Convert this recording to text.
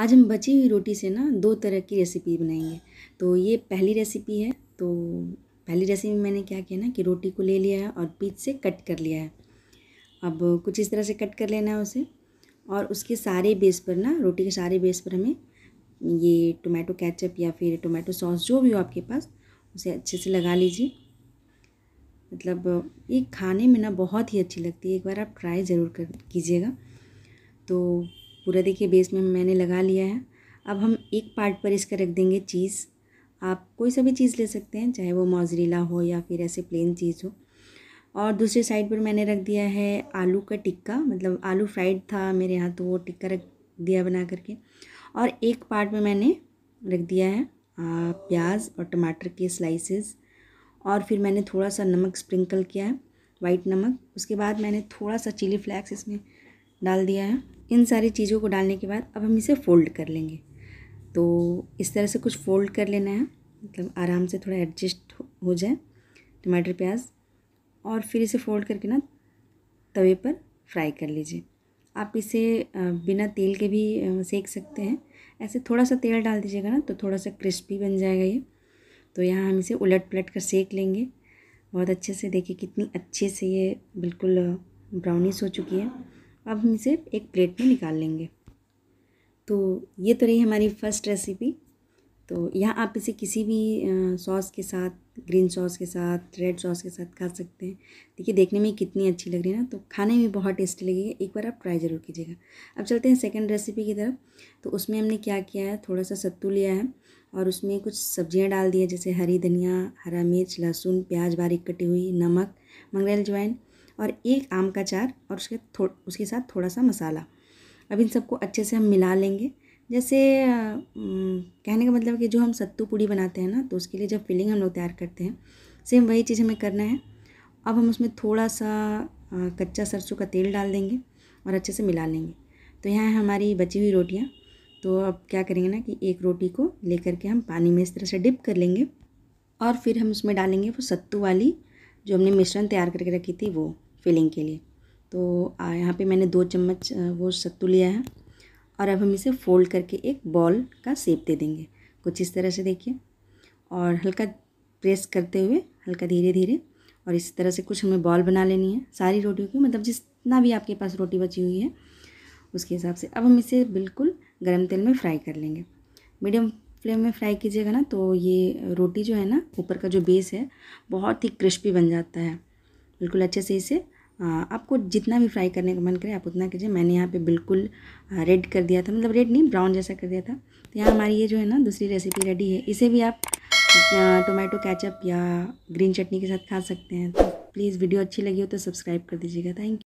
आज हम बची हुई रोटी से ना दो तरह की रेसिपी बनाएंगे तो ये पहली रेसिपी है तो पहली रेसिपी में मैंने क्या किया ना कि रोटी को ले लिया है और बीच से कट कर लिया है अब कुछ इस तरह से कट कर लेना है उसे और उसके सारे बेस पर ना रोटी के सारे बेस पर हमें ये टोमेटो कैचअप या फिर टोमेटो सॉस जो भी हो आपके पास उसे अच्छे से लगा लीजिए मतलब ये खाने में ना बहुत ही अच्छी लगती है एक बार आप ट्राई ज़रूर कर कीजिएगा तो पूरा देखिए बेस में मैंने लगा लिया है अब हम एक पार्ट पर इसका रख देंगे चीज़ आप कोई सा भी चीज़ ले सकते हैं चाहे वो मोजरीला हो या फिर ऐसे प्लेन चीज़ हो और दूसरे साइड पर मैंने रख दिया है आलू का टिक्का मतलब आलू फ्राइड था मेरे यहाँ तो वो टिक्का रख दिया बना करके और एक पार्ट में मैंने रख दिया है प्याज और टमाटर के स्लाइसेस और फिर मैंने थोड़ा सा नमक स्प्रिंकल किया है वाइट नमक उसके बाद मैंने थोड़ा सा चिली फ्लैक्स इसमें डाल दिया है इन सारी चीज़ों को डालने के बाद अब हम इसे फोल्ड कर लेंगे तो इस तरह से कुछ फोल्ड कर लेना है मतलब आराम से थोड़ा एडजस्ट हो जाए टमाटर प्याज और फिर इसे फोल्ड करके ना तवे पर फ्राई कर लीजिए आप इसे बिना तेल के भी सेक सकते हैं ऐसे थोड़ा सा तेल डाल दीजिएगा ना तो थोड़ा सा क्रिस्पी बन जाएगा ये तो यहाँ हम इसे उलट पलट कर सेक लेंगे बहुत अच्छे से देखिए कितनी अच्छे से ये बिल्कुल ब्राउनिश हो चुकी है अब हम इसे एक प्लेट में निकाल लेंगे तो ये तो रही हमारी फ़र्स्ट रेसिपी तो यहाँ आप इसे किसी भी सॉस के साथ ग्रीन सॉस के साथ रेड सॉस के साथ खा सकते हैं देखिए देखने में कितनी अच्छी लग रही है ना तो खाने में बहुत टेस्टी लगेगी एक बार आप ट्राई ज़रूर कीजिएगा अब चलते हैं सेकंड रेसिपी की तरफ तो उसमें हमने क्या किया है थोड़ा सा सत्तू लिया है और उसमें कुछ सब्जियाँ डाल दी है जैसे हरी धनिया हरा मिर्च लहसुन प्याज बारीक कटी हुई नमक मंगरेल ज्वाइन और एक आम का चार और उसके थो उसके साथ थोड़ा सा मसाला अब इन सबको अच्छे से हम मिला लेंगे जैसे कहने का मतलब कि जो हम सत्तू पूड़ी बनाते हैं ना तो उसके लिए जब फिलिंग हम लोग तैयार करते हैं सेम वही चीज़ हमें करना है अब हम उसमें थोड़ा सा कच्चा सरसों का तेल डाल देंगे और अच्छे से मिला लेंगे तो यहाँ है हमारी बची हुई रोटियाँ तो अब क्या करेंगे ना कि एक रोटी को लेकर के हम पानी में इस तरह से डिप कर लेंगे और फिर हम उसमें डालेंगे वो सत्तू वाली जो हमने मिश्रण तैयार करके रखी थी वो फिलिंग के लिए तो यहाँ पे मैंने दो चम्मच वो सत्तू लिया है और अब हम इसे फोल्ड करके एक बॉल का सेप दे देंगे कुछ इस तरह से देखिए और हल्का प्रेस करते हुए हल्का धीरे धीरे और इस तरह से कुछ हमें बॉल बना लेनी है सारी रोटियों की मतलब जितना भी आपके पास रोटी बची हुई है उसके हिसाब से अब हम इसे बिल्कुल गर्म तेल में फ्राई कर लेंगे मीडियम फ्लेम में फ्राई कीजिएगा ना तो ये रोटी जो है ना ऊपर का जो बेस है बहुत ही क्रिस्पी बन जाता है बिल्कुल अच्छे से इसे आपको जितना भी फ्राई करने का मन करे आप उतना कीजिए मैंने यहाँ पे बिल्कुल रेड कर दिया था मतलब रेड नहीं ब्राउन जैसा कर दिया था तो यहाँ हमारी ये जो है ना दूसरी रेसिपी रेडी है इसे भी आप टोमेटो कैचअप या ग्रीन चटनी के साथ खा सकते हैं तो प्लीज़ वीडियो अच्छी लगी हो तो सब्सक्राइब कर दीजिएगा थैंक यू